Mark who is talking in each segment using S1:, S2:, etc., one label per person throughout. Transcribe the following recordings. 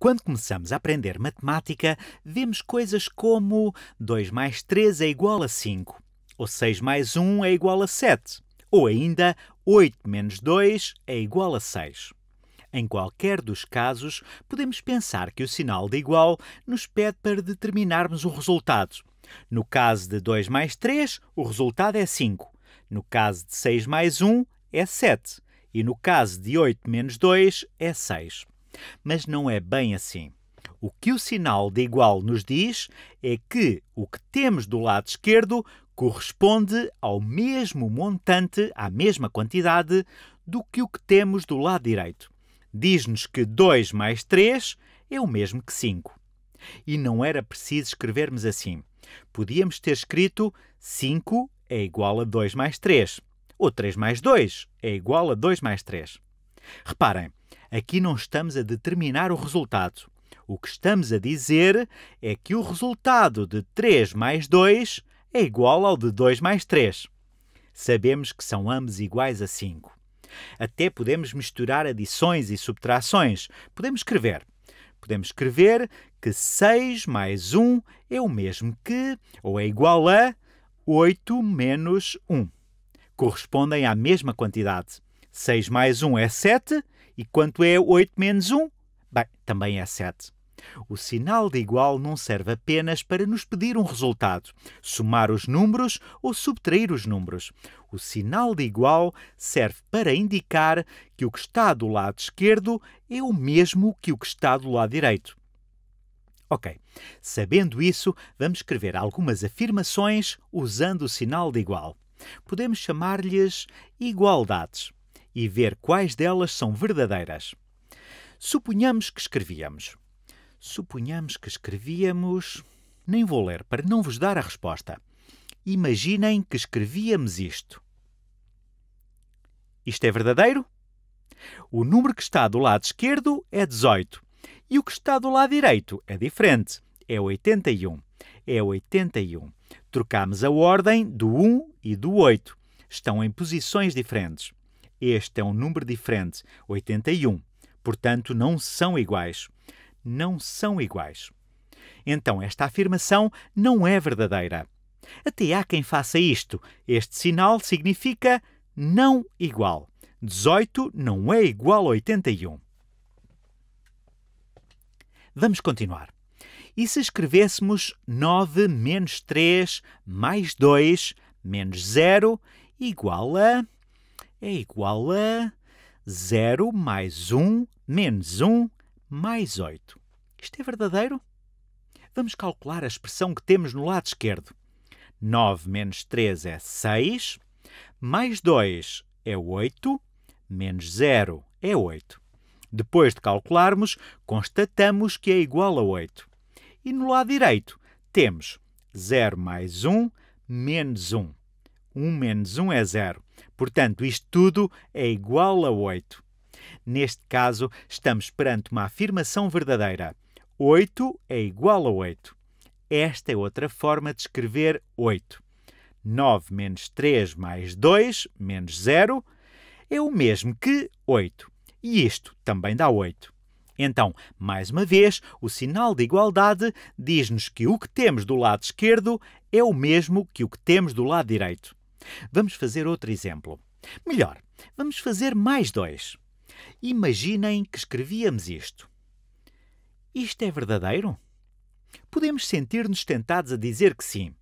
S1: Quando começamos a aprender matemática, vemos coisas como 2 mais 3 é igual a 5, ou 6 mais 1 é igual a 7, ou ainda 8 menos 2 é igual a 6. Em qualquer dos casos, podemos pensar que o sinal de igual nos pede para determinarmos o resultado. No caso de 2 mais 3, o resultado é 5. No caso de 6 mais 1, é 7. E no caso de 8 menos 2, é 6. Mas não é bem assim. O que o sinal de igual nos diz é que o que temos do lado esquerdo corresponde ao mesmo montante, à mesma quantidade, do que o que temos do lado direito. Diz-nos que 2 mais 3 é o mesmo que 5. E não era preciso escrevermos assim. Podíamos ter escrito 5 é igual a 2 mais 3, ou 3 mais 2 é igual a 2 mais 3. Reparem, Aqui não estamos a determinar o resultado. O que estamos a dizer é que o resultado de 3 mais 2 é igual ao de 2 mais 3. Sabemos que são ambos iguais a 5. Até podemos misturar adições e subtrações. Podemos escrever. Podemos escrever que 6 mais 1 é o mesmo que, ou é igual a, 8 menos 1. Correspondem à mesma quantidade. 6 mais 1 é 7 e quanto é 8 menos 1? Bem, também é 7. O sinal de igual não serve apenas para nos pedir um resultado, somar os números ou subtrair os números. O sinal de igual serve para indicar que o que está do lado esquerdo é o mesmo que o que está do lado direito. Ok, sabendo isso, vamos escrever algumas afirmações usando o sinal de igual. Podemos chamar-lhes igualdades e ver quais delas são verdadeiras. Suponhamos que escrevíamos. Suponhamos que escrevíamos. Nem vou ler para não vos dar a resposta. Imaginem que escrevíamos isto. Isto é verdadeiro? O número que está do lado esquerdo é 18 e o que está do lado direito é diferente, é 81. É 81. Trocamos a ordem do 1 e do 8. Estão em posições diferentes. Este é um número diferente, 81. Portanto, não são iguais. Não são iguais. Então, esta afirmação não é verdadeira. Até há quem faça isto. Este sinal significa não igual. 18 não é igual a 81. Vamos continuar. E se escrevêssemos 9 menos 3 mais 2 menos 0 igual a é igual a 0 mais 1 menos 1 mais 8. Isto é verdadeiro? Vamos calcular a expressão que temos no lado esquerdo. 9 menos 3 é 6, mais 2 é 8, menos 0 é 8. Depois de calcularmos, constatamos que é igual a 8. E no lado direito temos 0 mais 1 menos 1. 1 menos 1 é 0. Portanto, isto tudo é igual a 8. Neste caso, estamos perante uma afirmação verdadeira. 8 é igual a 8. Esta é outra forma de escrever 8. 9 menos 3 mais 2 menos 0 é o mesmo que 8. E isto também dá 8. Então, mais uma vez, o sinal de igualdade diz-nos que o que temos do lado esquerdo é o mesmo que o que temos do lado direito. Vamos fazer outro exemplo. Melhor, vamos fazer mais dois. Imaginem que escrevíamos isto. Isto é verdadeiro? Podemos sentir-nos tentados a dizer que sim.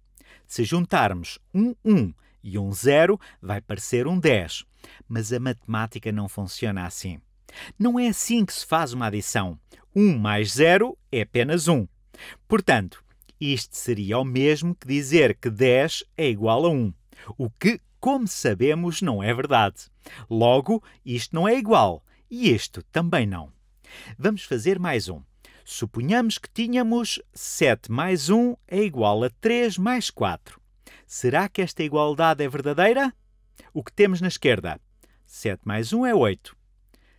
S1: Se juntarmos um 1 um e um 0, vai parecer um 10. Mas a matemática não funciona assim. Não é assim que se faz uma adição. 1 um mais 0 é apenas 1. Um. Portanto, isto seria o mesmo que dizer que 10 é igual a 1. O que, como sabemos, não é verdade. Logo, isto não é igual e isto também não. Vamos fazer mais um. Suponhamos que tínhamos 7 mais 1 é igual a 3 mais 4. Será que esta igualdade é verdadeira? O que temos na esquerda? 7 mais 1 é 8.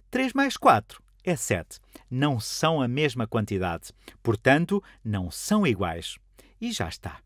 S1: 3 mais 4 é 7. Não são a mesma quantidade. Portanto, não são iguais. E já está.